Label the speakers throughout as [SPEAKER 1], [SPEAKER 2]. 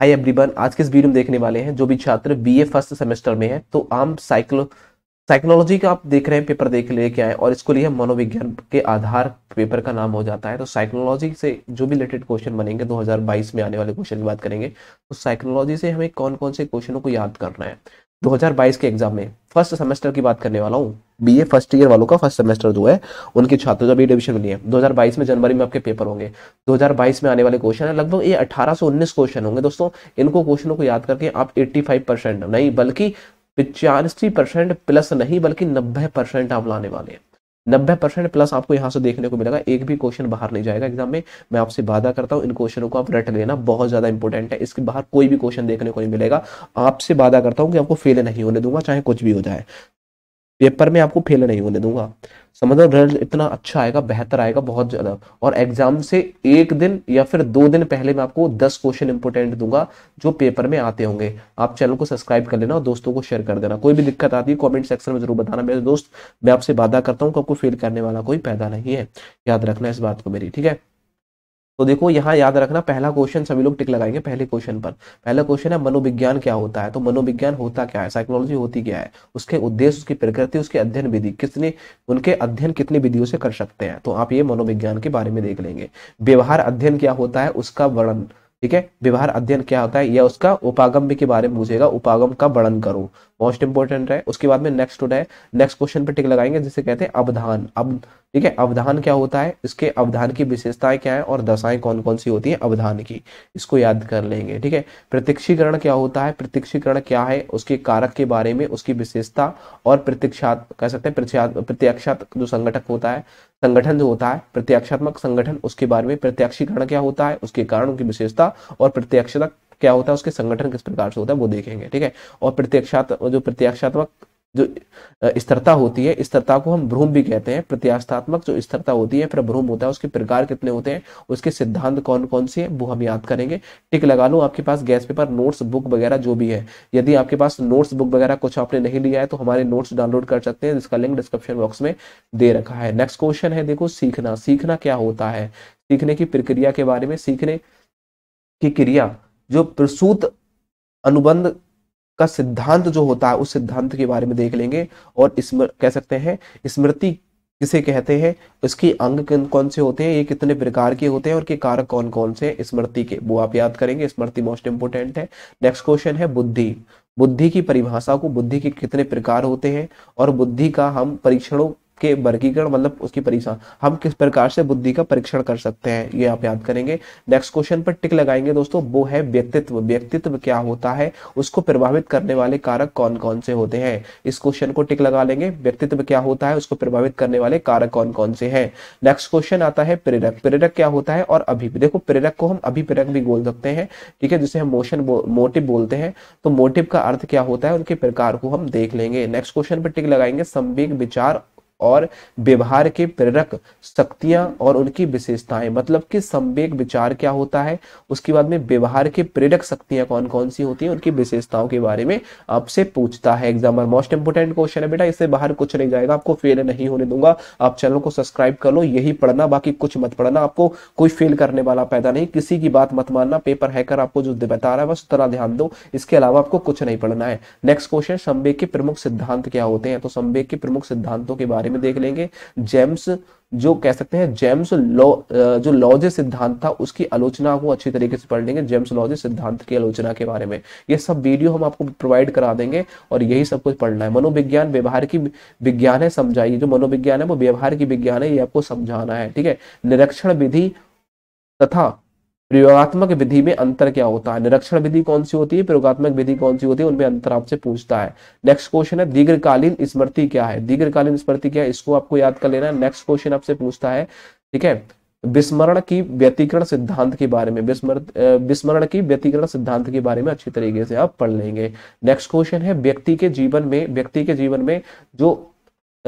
[SPEAKER 1] hi everyone आज के इस वीडियो में देखने वाले हैं जो भी छात्र बीए फर्स्ट सेमेस्टर में है तो आम साइक्लो साइकोलॉजी का आप देख रहे हैं पेपर देख ले क्या है और इसको लिए मनोविज्ञान के आधार पेपर का नाम हो जाता है तो साइकोलॉजी से जो भी रिलेटेड क्वेश्चन बनेंगे 2022 में आने वाले क्वेश्चन की बात करेंगे तो साइकोलॉजी से हमें कौन कौन से क्वेश्चनों को याद करना है दो के एग्जाम में फर्स्ट सेमेस्टर की बात करने वाला हूँ ए फर्स्ट ईयर वालों का फर्स्ट सेमेस्टर जो है उनके छात्रों का बी डिविजन बनी है दो में जनवरी में आपके पेपर होंगे 2022 में आने वाले क्वेश्चन है लगभग ये 18 से 19 क्वेश्चन होंगे दोस्तों इनको क्वेश्चनों को याद करके आप 85 परसेंट नहीं बल्कि पिचानवे परसेंट प्लस नहीं बल्कि नब्बे परसेंट आप लाने वाले हैं नब्बे परसेंट प्लस आपको यहां से देखने को मिलेगा एक भी क्वेश्चन बाहर नहीं जाएगा एग्जाम में मैं आपसे वादा करता हूँ इन क्वेश्चनों को आप रट लेना बहुत ज़्यादा इंपॉर्टेंट है इसके बाहर कोई भी क्वेश्चन देखने को नहीं मिलेगा आपसे वादा करता हूँ कि आपको फेल नहीं होने दूंगा चाहे कुछ भी हो जाए पेपर में आपको फेल नहीं होने दूंगा समझ लो रिजल्ट इतना अच्छा आएगा बेहतर आएगा बहुत ज़्यादा और एग्जाम से एक दिन या फिर दो दिन पहले मैं आपको दस क्वेश्चन इंपोर्टेंट दूंगा जो पेपर में आते होंगे आप चैनल को सब्सक्राइब कर लेना और दोस्तों को शेयर कर देना कोई भी दिक्कत आती है कॉमेंट सेक्शन में जरूर बताना मेरे दोस्त मैं आपसे वादा करता हूँ कि आपको फेल करने वाला कोई पैदा नहीं है याद रखना इस बात को मेरी ठीक है तो देखो यहाँ याद रखना पहला क्वेश्चन सभी लोग टिक लगाएंगे पहले क्वेश्चन पर पहला क्वेश्चन है मनोविज्ञान क्या होता है तो मनोविज्ञान होता क्या है साइकोलॉजी होती क्या है उसके उद्देश्य उसकी प्रकृति उसके अध्ययन विधि कितने उनके अध्ययन कितनी विधियों से कर सकते हैं तो आप ये मनोविज्ञान के बारे में देख लेंगे व्यवहार अध्ययन क्या होता है उसका वर्णन ठीक है व्यवहार अध्ययन क्या होता है या उसका उपागम के बारे में पूछेगा उपागम का वर्णन करो मोस्ट इंपोर्टेंट है उसके बाद में नेक्स्ट है नेक्स्ट क्वेश्चन पे टिक लगाएंगे जिसे कहते हैं अवधान अब ठीक है अवधान क्या होता है इसके अवधान की विशेषताएं क्या है और दशाएं कौन कौन सी होती है अवधान की इसको याद कर लेंगे ठीक है प्रत्यक्षीकरण क्या होता है प्रत्यक्षीकरण क्या है उसके कारक के बारे में उसकी विशेषता और प्रत्यक्षात कह सकते हैं प्रत्यक्षात जो संगठक होता है संगठन जो होता है प्रत्यक्षात्मक संगठन उसके बारे में प्रत्यक्षीकरण क्या होता है उसके कारणों की विशेषता और प्रत्यक्षता क्या होता है उसके संगठन किस प्रकार से होता है वो देखेंगे ठीक है और प्रत्यक्षात जो प्रत्यक्षात्मक जो स्थिरता होती है स्थिरता को हम भ्रूम भी कहते हैं प्रत्यास्थात्मक जो स्थिरता होती है फिर भ्रूम होता है उसके प्रकार कितने होते हैं उसके सिद्धांत कौन कौन से हैं वो हम याद करेंगे टिक लगा लो आपके पास गैस पेपर नोट्स बुक वगैरह जो भी है यदि आपके पास नोट्स बुक वगैरह कुछ आपने नहीं लिया है तो हमारे नोट्स डाउनलोड कर सकते हैं जिसका लिंक डिस्क्रिप्शन बॉक्स में दे रखा है नेक्स्ट क्वेश्चन है देखो सीखना सीखना क्या होता है सीखने की प्रक्रिया के बारे में सीखने की क्रिया जो प्रसूत अनुबंध का सिद्धांत जो होता है उस सिद्धांत के बारे में देख लेंगे और स्मृ कह सकते हैं स्मृति किसे कहते हैं इसके अंग कौन से होते हैं ये कितने प्रकार के होते हैं और के कारक कौन कौन से हैं स्मृति के वो आप याद करेंगे स्मृति मोस्ट इंपोर्टेंट है नेक्स्ट क्वेश्चन है बुद्धि बुद्धि की परिभाषा को बुद्धि के कितने प्रकार होते हैं और बुद्धि का हम परीक्षणों के वर्गीकरण मतलब उसकी परीक्षा हम किस प्रकार से बुद्धि का परीक्षण कर सकते हैं ये आप याद करेंगे नेक्स्ट क्वेश्चन पर टिक लगाएंगे दोस्तों वो है व्यक्तित्व व्यक्तित्व क्या होता है उसको प्रभावित करने वाले कारक कौन कौन से होते हैं इस क्वेश्चन को टिक लगा लेंगे व्यक्तित्व क्या होता है उसको प्रभावित करने वाले कारक कौन कौन से है नेक्स्ट क्वेश्चन आता है प्रेरक प्रेरक क्या होता है और अभी देखो प्रेरक को हम अभी प्रेरक भी बोल सकते हैं ठीक है जिसे हम मोशन मोटिव बोलते हैं तो मोटिव का अर्थ क्या होता है उनके प्रकार को हम देख लेंगे नेक्स्ट क्वेश्चन पर टिक लगाएंगे संवेग विचार और व्यवहार के प्रेरक शक्तियां और उनकी विशेषताएं मतलब कि संवेक विचार क्या होता है उसके बाद में व्यवहार के प्रेरक शक्तियां कौन कौन सी होती हैं उनकी विशेषताओं के बारे में आपसे पूछता है एग्जाम मोस्ट इंपोर्टेंट क्वेश्चन है बेटा इससे बाहर कुछ नहीं जाएगा आपको फेल नहीं होने दूंगा आप चैनल को सब्सक्राइब कर लो यही पढ़ना बाकी कुछ मत पढ़ना आपको कोई फेल करने वाला पैदा नहीं किसी की बात मत मानना पेपर हैकर आपको जो बता रहा है बस उतना ध्यान दो इसके अलावा आपको कुछ नहीं पढ़ना है नेक्स्ट क्वेश्चन संवेक के प्रमुख सिद्धांत क्या होते हैं तो संवेक के प्रमुख सिद्धांतों के बारे बारे में देख लेंगे जेम्स जो कह सकते हैं जेम्स लॉ जो लॉजे सिद्धांत था उसकी आलोचना को अच्छी तरीके से पढ़ लेंगे जेम्स लॉजे सिद्धांत की आलोचना के बारे में ये सब वीडियो हम आपको प्रोवाइड करा देंगे और यही सब कुछ पढ़ना है मनोविज्ञान व्यवहार की विज्ञान है समझाइए जो मनोविज्ञान है वो व्यवहार की विज्ञान है ये आपको समझाना है ठीक है निरीक्षण विधि तथा प्रयोगात्मक विधि में अंतर क्या होता है निरीक्षण विधि कौन सी होती है प्रयोगात्मक विधि कौन सी होती है उनमें अंतर आपसे पूछता है नेक्स्ट क्वेश्चन है दीर्घकालीन स्मृति क्या है दीर्घकालीन स्मृति क्या है इसको आपको याद कर लेना है नेक्स्ट क्वेश्चन आपसे पूछता है ठीक है विस्मरण की व्यतिकरण सिद्धांत के बारे में विस्मरण की व्यतिकरण सिद्धांत के बारे में अच्छी तरीके से आप पढ़ लेंगे नेक्स्ट क्वेश्चन है व्यक्ति के जीवन में व्यक्ति के जीवन में जो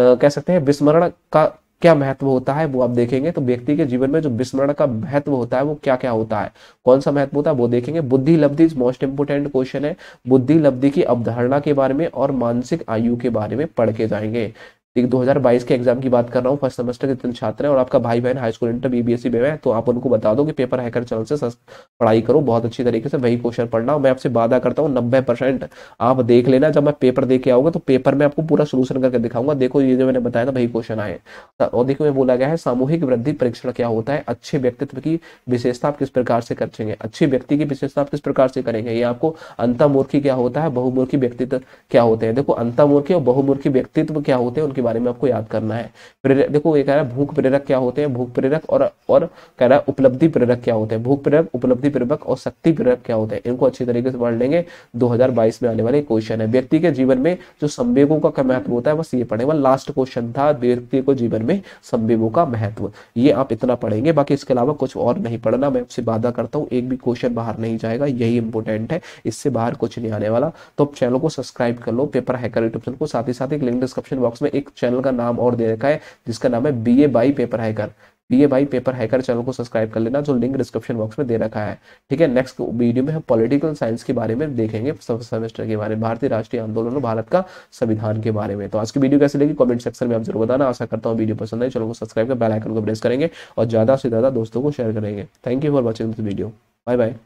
[SPEAKER 1] Uh, कह सकते हैं विस्मरण का क्या महत्व होता है वो आप देखेंगे तो व्यक्ति के जीवन में जो विस्मरण का महत्व होता है वो क्या क्या होता है कौन सा महत्व होता है वो देखेंगे बुद्धि लब्धि इज मोस्ट इंपोर्टेंट क्वेश्चन है बुद्धि लब्धि की अवधारणा के बारे में और मानसिक आयु के बारे में पढ़ के जाएंगे दो हजार बाईस के एग्जाम की बात कर रहा हूँ फर्स्ट सेमेस्टर के तीन छात्र हैं और आपका भाई बहन हाई स्कूल इंटर बीबीएससी e में है तो आप उनको बता दो कि पेपर हैकर से पढ़ाई करो बहुत अच्छी तरीके से वही क्वेश्चन पढ़ना मैं आपसे वादा करता हूँ नब्बे परसेंट आप देख लेना जब मैं पेपर दे के आऊंगा तो पेपर में आपको पूरा सोल्यूशन करके दिखाऊंगा देखो ये जो मैंने बताया था वही क्वेश्चन आए और देखो मैं बोला गया है सामूहिक वृद्धि परीक्षण क्या होता है अच्छे व्यक्तित्व की विशेषता आप किस प्रकार से करेंगे अच्छे व्यक्ति की विशेषता आप किस प्रकार से करेंगे ये आपको अंतमूर्खी क्या होता है बहुमूर्खी व्यक्तित्व क्या होते हैं देखो अंतमूर्खी और बहुमूर्खी व्यक्तित्व क्या होते हैं उनके बारे में आपको याद करना है प्रेरक देखो ये कह रहा है भूख प्रेरक क्या होते हैं भूख प्रेरक और कह रहा है उपलब्धि प्रेरक क्या होते हैं भूख प्रेरक उपलब्धि शक्ति प्रेरक और शक्ति प्रेरक क्या होते हैं इनको अच्छी तरीके से पढ़ लेंगे 2022 में आने वाले क्वेश्चन है व्यक्ति के जीवन में जो संवेगों का महत्व होता है बस ये पढ़ेंगे लास्ट क्वेश्चन था व्यक्ति को जीवन में संवेगों का महत्व ये आप इतना पढ़ेंगे बाकी इसके अलावा कुछ और नहीं पढ़ना मैं आपसे वादा करता हूँ एक भी क्वेश्चन बाहर नहीं जाएगा यही इंपॉर्टेंट है इससे बाहर कुछ नहीं आने वाला तो आप चैनल को सब्सक्राइब कर लो पेपर हैकर यूट्यूब चैनल को साथ ही साथ एक लिंक डिस्क्रिप्शन बॉक्स में एक चैनल का नाम और दे रखा है जिसका नाम है B A by paper hacker A भाई पेपर हैकर चैनल को सब्सक्राइब कर लेना जो लिंक डिस्क्रिप्शन बॉक्स में दे रखा है ठीक है नेक्स्ट वीडियो में हम पॉलिटिकल साइंस के बारे में देखेंगे सेमेस्टर के बारे में भारतीय राष्ट्रीय आंदोलन और भारत का संविधान के बारे में तो आज की वीडियो कैसे लगी कमेंट सेक्शन में आप जरूर बताना आशा करता हूँ वीडियो पसंद है चैनल को सब्सक्राइब कर बेलाइकन को प्रेस करेंगे और ज्यादा से ज्यादा दोस्तों को शेयर करेंगे thank you for watching this video bye bye